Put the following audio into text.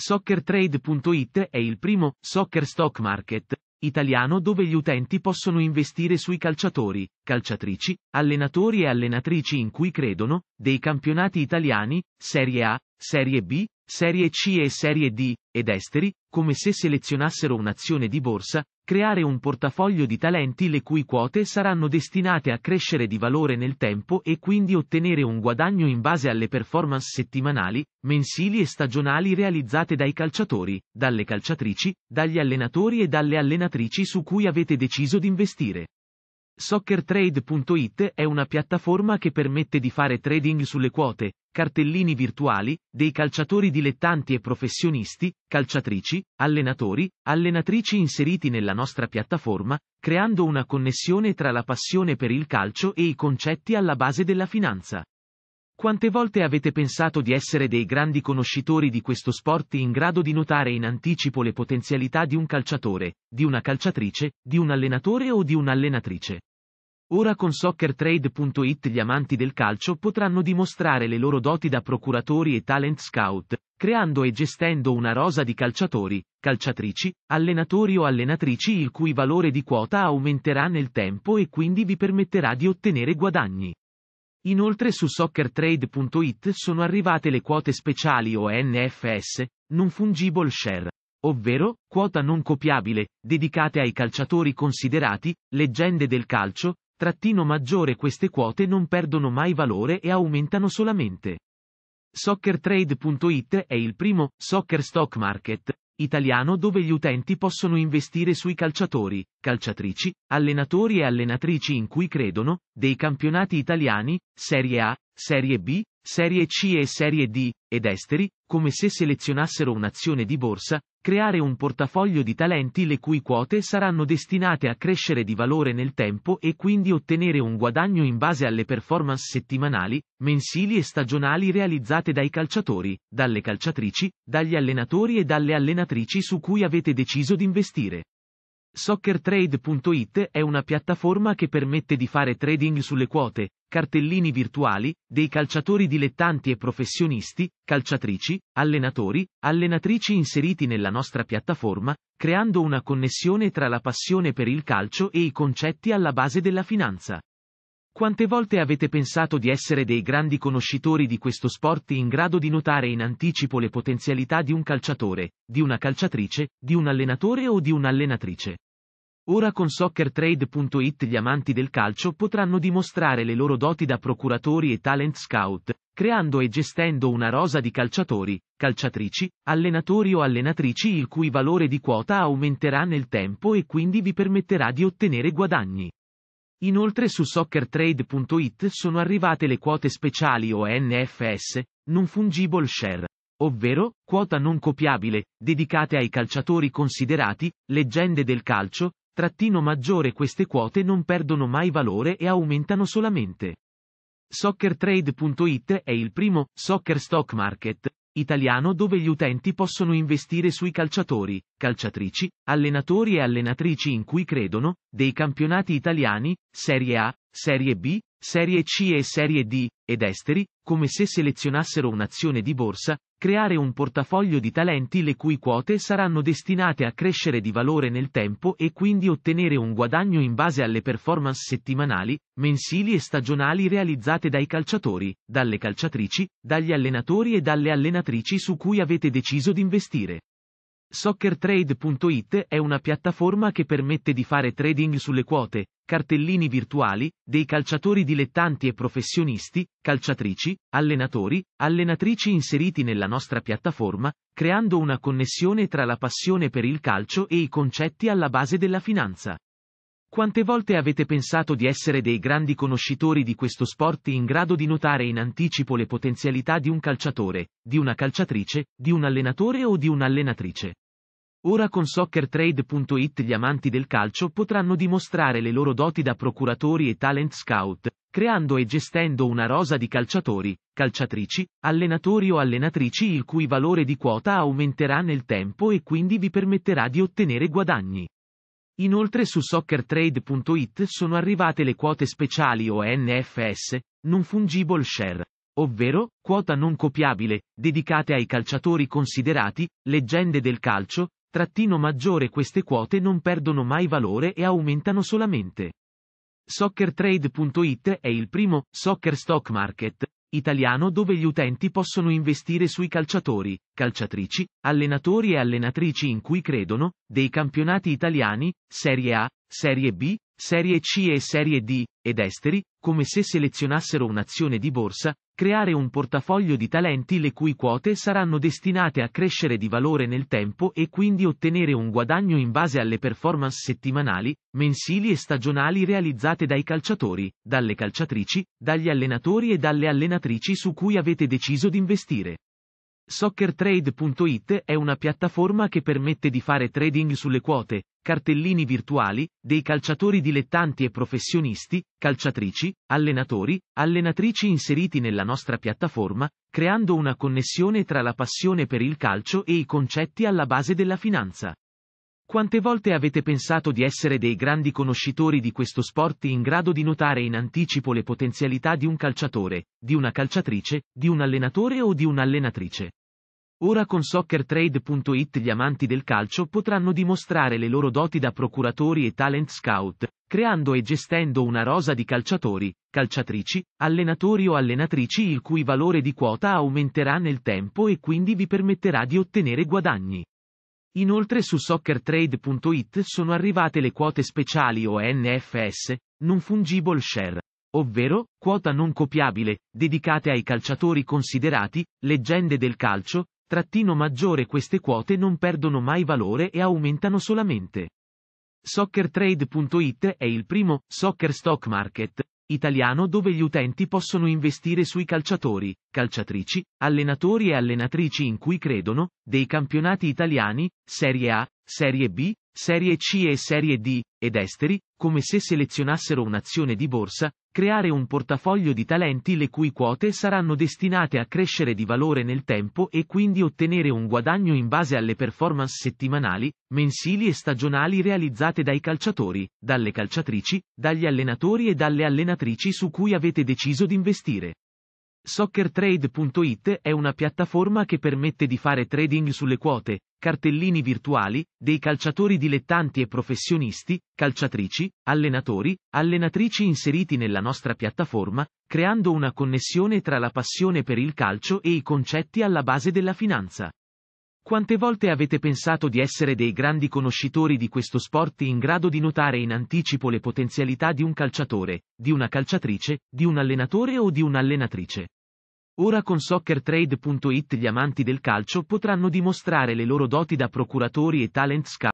Soccertrade.it è il primo soccer stock market italiano dove gli utenti possono investire sui calciatori, calciatrici, allenatori e allenatrici in cui credono, dei campionati italiani, Serie A, Serie B, Serie C e Serie D, ed esteri, come se selezionassero un'azione di borsa, creare un portafoglio di talenti le cui quote saranno destinate a crescere di valore nel tempo e quindi ottenere un guadagno in base alle performance settimanali, mensili e stagionali realizzate dai calciatori, dalle calciatrici, dagli allenatori e dalle allenatrici su cui avete deciso di investire. SoccerTrade.it è una piattaforma che permette di fare trading sulle quote, cartellini virtuali, dei calciatori dilettanti e professionisti, calciatrici, allenatori, allenatrici inseriti nella nostra piattaforma, creando una connessione tra la passione per il calcio e i concetti alla base della finanza. Quante volte avete pensato di essere dei grandi conoscitori di questo sport in grado di notare in anticipo le potenzialità di un calciatore, di una calciatrice, di un allenatore o di un'allenatrice? Ora con soccertrade.it gli amanti del calcio potranno dimostrare le loro doti da procuratori e talent scout, creando e gestendo una rosa di calciatori, calciatrici, allenatori o allenatrici il cui valore di quota aumenterà nel tempo e quindi vi permetterà di ottenere guadagni. Inoltre su soccertrade.it sono arrivate le quote speciali o NFS, non fungible share, ovvero quota non copiabile, dedicate ai calciatori considerati leggende del calcio, trattino maggiore queste quote non perdono mai valore e aumentano solamente. Soccertrade.it è il primo soccer stock market italiano dove gli utenti possono investire sui calciatori, calciatrici, allenatori e allenatrici in cui credono, dei campionati italiani, Serie A, Serie B, Serie C e Serie D, ed esteri, come se selezionassero un'azione di borsa, creare un portafoglio di talenti le cui quote saranno destinate a crescere di valore nel tempo e quindi ottenere un guadagno in base alle performance settimanali, mensili e stagionali realizzate dai calciatori, dalle calciatrici, dagli allenatori e dalle allenatrici su cui avete deciso di investire. SoccerTrade.it è una piattaforma che permette di fare trading sulle quote, cartellini virtuali, dei calciatori dilettanti e professionisti, calciatrici, allenatori, allenatrici inseriti nella nostra piattaforma, creando una connessione tra la passione per il calcio e i concetti alla base della finanza. Quante volte avete pensato di essere dei grandi conoscitori di questo sport in grado di notare in anticipo le potenzialità di un calciatore, di una calciatrice, di un allenatore o di un'allenatrice? Ora con soccertrade.it gli amanti del calcio potranno dimostrare le loro doti da procuratori e talent scout, creando e gestendo una rosa di calciatori, calciatrici, allenatori o allenatrici il cui valore di quota aumenterà nel tempo e quindi vi permetterà di ottenere guadagni. Inoltre su soccertrade.it sono arrivate le quote speciali o NFS, non fungible share, ovvero quota non copiabile, dedicate ai calciatori considerati leggende del calcio, trattino maggiore queste quote non perdono mai valore e aumentano solamente. Soccertrade.it è il primo soccer stock market italiano dove gli utenti possono investire sui calciatori, calciatrici, allenatori e allenatrici in cui credono, dei campionati italiani, Serie A, Serie B, Serie C e Serie D, ed esteri, come se selezionassero un'azione di borsa, creare un portafoglio di talenti le cui quote saranno destinate a crescere di valore nel tempo e quindi ottenere un guadagno in base alle performance settimanali, mensili e stagionali realizzate dai calciatori, dalle calciatrici, dagli allenatori e dalle allenatrici su cui avete deciso di investire. Soccertrade.it è una piattaforma che permette di fare trading sulle quote, cartellini virtuali, dei calciatori dilettanti e professionisti, calciatrici, allenatori, allenatrici inseriti nella nostra piattaforma, creando una connessione tra la passione per il calcio e i concetti alla base della finanza. Quante volte avete pensato di essere dei grandi conoscitori di questo sport in grado di notare in anticipo le potenzialità di un calciatore, di una calciatrice, di un allenatore o di un'allenatrice? Ora con soccertrade.it gli amanti del calcio potranno dimostrare le loro doti da procuratori e talent scout, creando e gestendo una rosa di calciatori, calciatrici, allenatori o allenatrici il cui valore di quota aumenterà nel tempo e quindi vi permetterà di ottenere guadagni. Inoltre su soccertrade.it sono arrivate le quote speciali o NFS, non fungible share, ovvero quota non copiabile, dedicate ai calciatori considerati leggende del calcio, trattino maggiore queste quote non perdono mai valore e aumentano solamente. Soccertrade.it è il primo soccer stock market italiano dove gli utenti possono investire sui calciatori, calciatrici, allenatori e allenatrici in cui credono, dei campionati italiani, Serie A, Serie B, Serie C e Serie D, ed esteri, come se selezionassero un'azione di borsa, creare un portafoglio di talenti le cui quote saranno destinate a crescere di valore nel tempo e quindi ottenere un guadagno in base alle performance settimanali, mensili e stagionali realizzate dai calciatori, dalle calciatrici, dagli allenatori e dalle allenatrici su cui avete deciso di investire. Soccertrade.it è una piattaforma che permette di fare trading sulle quote, cartellini virtuali, dei calciatori dilettanti e professionisti, calciatrici, allenatori, allenatrici inseriti nella nostra piattaforma, creando una connessione tra la passione per il calcio e i concetti alla base della finanza. Quante volte avete pensato di essere dei grandi conoscitori di questo sport in grado di notare in anticipo le potenzialità di un calciatore, di una calciatrice, di un allenatore o di un'allenatrice? Ora con soccertrade.it gli amanti del calcio potranno dimostrare le loro doti da procuratori e talent scout, creando e gestendo una rosa di calciatori, calciatrici, allenatori o allenatrici il cui valore di quota aumenterà nel tempo e quindi vi permetterà di ottenere guadagni. Inoltre su soccertrade.it sono arrivate le quote speciali o NFS, non fungible share ovvero, quota non copiabile, dedicate ai calciatori considerati, leggende del calcio, trattino maggiore queste quote non perdono mai valore e aumentano solamente. Soccertrade.it è il primo soccer stock market italiano dove gli utenti possono investire sui calciatori, calciatrici, allenatori e allenatrici in cui credono, dei campionati italiani, Serie A, Serie B, Serie C e Serie D, ed esteri, come se selezionassero un'azione di borsa, creare un portafoglio di talenti le cui quote saranno destinate a crescere di valore nel tempo e quindi ottenere un guadagno in base alle performance settimanali, mensili e stagionali realizzate dai calciatori, dalle calciatrici, dagli allenatori e dalle allenatrici su cui avete deciso di investire. SoccerTrade.it è una piattaforma che permette di fare trading sulle quote, cartellini virtuali, dei calciatori dilettanti e professionisti, calciatrici, allenatori, allenatrici inseriti nella nostra piattaforma, creando una connessione tra la passione per il calcio e i concetti alla base della finanza. Quante volte avete pensato di essere dei grandi conoscitori di questo sport in grado di notare in anticipo le potenzialità di un calciatore, di una calciatrice, di un allenatore o di un'allenatrice? Ora con soccertrade.it gli amanti del calcio potranno dimostrare le loro doti da procuratori e talent scout